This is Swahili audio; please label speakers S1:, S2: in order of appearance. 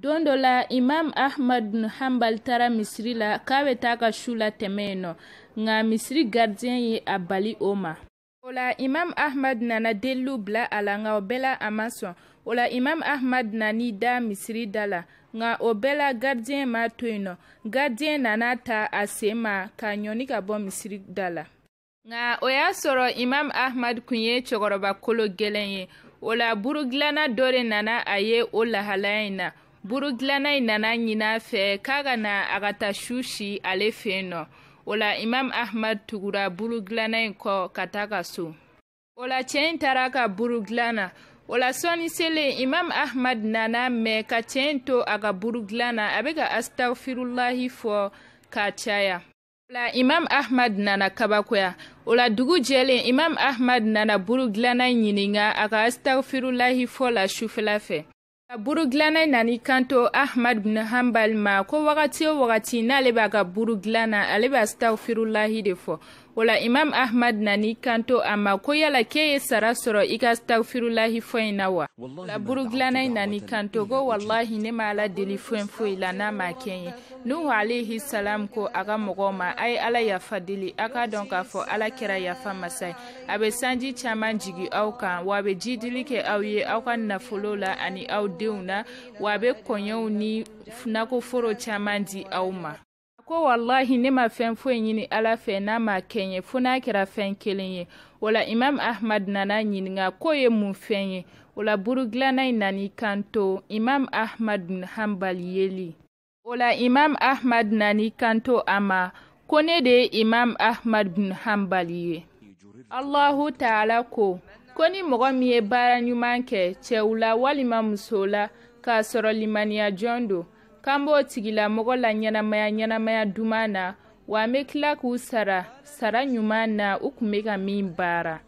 S1: don dɔ la imam ahmad bin hanbal taara misiri la k'a bɛ taa ka su la tɛmɛ yen nɔ nka misiri garidiyɛn ye a bali o ma o la imam ahmad nana deliliw bila a la nka o bɛɛ la a ma sɔn o la imam ahmad nan'i da misiri da la nka o bɛɛ la garidiyɛn m'a to yen nɔ garidiyɛn nana ta a sen ma ka ɲɔni ka bɔ misiri da la nka o y'a sɔrɔ imam ahmad kun ye cɛkɔrɔba kolo gwɛlɛn ye o la burugilanna dɔ de nana a ye o lahalaya in na burudilana in nana ɲin'a fɛ k'a ka na a ka taa su si ale fen nɔ o la imamu ahmad tugura burudilana in kɔ ka taa ka so o la cɛɛ n taara ka burudilan na o la sɔɔni selen imam ahmad nana mɛn ka tiɲɛ to a ka burudilan a be ka astagfirulahi fɔ k'a caya la imamu ahmad nana kabakoya o la dugu jɛlen imamu ahmad nana burudilanna ɲininga a ka astagfirulahi fɔ la sufɛla fɛ ka buru na nani kanto ahmad bin hanbal ma ko wakati o wakati n'ale b'a ka buru gilana ale b'a stagfirulahi de fɔ imam ahmad nani kanto a ma ko yala k'e ye sara sɔrɔ i ka stagfirulahi fɔ na wa la buru dilanna nani kanto ko wallahi ne ma ala deli foyi foyi la n'a ma kɛ ye nuhu alayhi salam ko a ka mɔgɔw ma a ye ala yafa deli a k'a dɔn k'a fɔ ala kɛra yafa masa ye sanji caaman jigi aw kan wa be jidili kɛ aw ye aw ka nafolo la ani aw denw na wa be kɔɲɛw ni nako foro caaman di aw ma ko wallahi ne ma fɛn foyi ɲini ala fɛ n'a ma kɛɲɛ fɔɔ n'a kɛra fɛn kelen ye o la imam ahmad nana ɲininga k'o ye mun fɛn ye o la burugilana nani kanto imam ahmad hanbal yeli o la imam ahmad nani kanto a ma ko ne de imam ahmad bin hanbal ye allahu taala ko ko ni mɔgɔ min ye baara ɲuman kɛ cɛw la walima musow la k'a sɔrɔ limaniya jɔn don k'an b'o tigilamɔgɔ la ɲɛnamaya ɲɛnamaya duman na wa an be tila k'u sara sara ɲuman na u kun be ka min baara